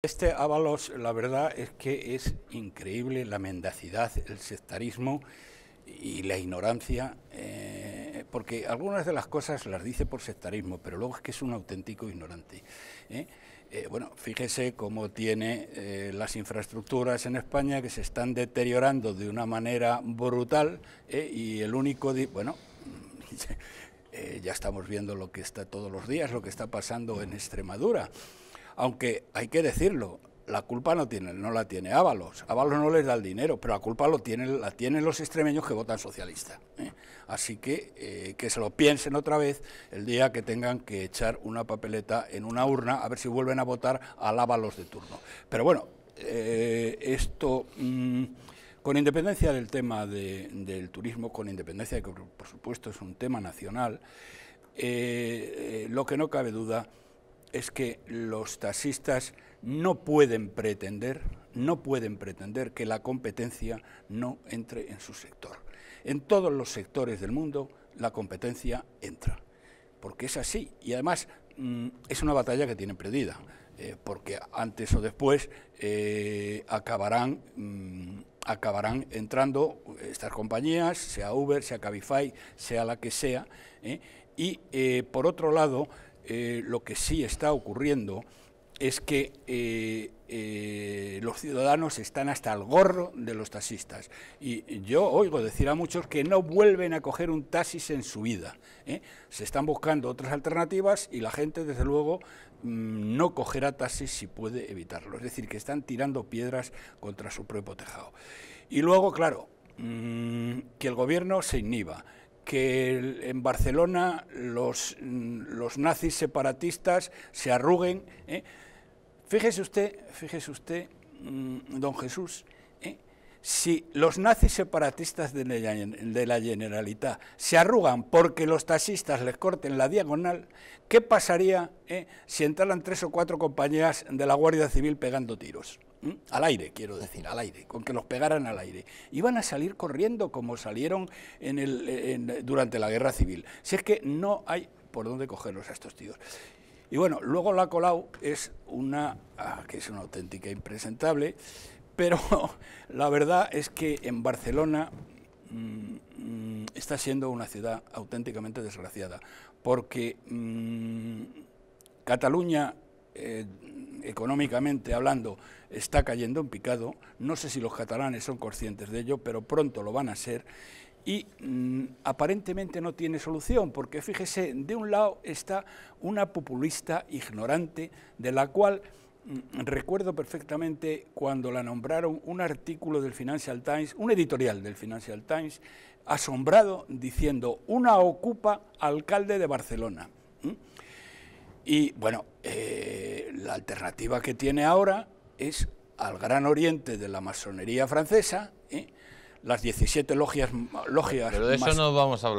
Este Ábalos, la verdad es que es increíble la mendacidad, el sectarismo y la ignorancia, eh, porque algunas de las cosas las dice por sectarismo, pero luego es que es un auténtico ignorante. ¿eh? Eh, bueno, fíjese cómo tiene las infraestructuras en España que se están deteriorando de una manera brutal y el único... Bueno, ya estamos viendo lo que está todos los días, lo que está pasando en Extremadura. Aunque hay que decirlo, la culpa no tiene, no la tiene Ábalos. Ábalos no les da el dinero, pero la culpa lo tienen, la tienen los extremeños que votan socialista. ¿eh? Así que eh, que se lo piensen otra vez el día que tengan que echar una papeleta en una urna a ver si vuelven a votar al Ábalos de turno. Pero bueno, eh, esto. Mm, con independencia del tema del turismo, con independencia de que por supuesto es un tema nacional, lo que no cabe duda es que los taxistas no pueden pretender, no pueden pretender que la competencia no entre en su sector. En todos los sectores del mundo la competencia entra, porque es así y además mm, es una batalla que tienen perdida, eh, porque antes o después eh, acabarán, mm, acabarán entrando estas compañías, sea Uber, sea Cabify, sea la que sea, eh, y por otro lado, eh, lo que sí está ocurriendo es que eh, eh, los ciudadanos están hasta el gorro de los taxistas. Y yo oigo decir a muchos que no vuelven a coger un taxis en su vida. Se están buscando otras alternativas y la gente, desde luego, mm, no cogerá taxis si puede evitarlo. Es decir, que están tirando piedras contra su propio tejado. Y luego, claro, mm, que el gobierno se inhiba que en Barcelona los, los nazis separatistas se arruguen. ¿eh? Fíjese usted, fíjese usted, mm, don Jesús, ¿eh? si los nazis separatistas de la, de Generalitat se arrugan porque los taxistas les corten la diagonal, ¿qué pasaría ¿eh? si entraran tres o cuatro compañías de la Guardia Civil pegando tiros? al aire, quiero decir, al aire, con que los pegaran al aire. Iban a salir corriendo como salieron en el, durante la guerra civil. Si es que no hay por dónde cogerlos a estos tíos. Y bueno, luego la Colau es una, ah, que es una auténtica impresentable, pero la verdad es que en Barcelona mm, mm, está siendo una ciudad auténticamente desgraciada, porque mm, Cataluña eh, económicamente hablando está cayendo en picado. No sé si los catalanes son conscientes de ello, pero pronto lo van a ser. Y mm, aparentemente no tiene solución, porque fíjese, de un lado está una populista ignorante de la cual mm, recuerdo perfectamente cuando la nombraron un artículo del Financial Times, un editorial del Financial Times, asombrado diciendo, una ocupa alcalde de Barcelona. Y bueno, eh, la alternativa que tiene ahora es al Gran Oriente de la masonería francesa, ¿eh? las 17 logias, Pero de eso no vamos a hablar.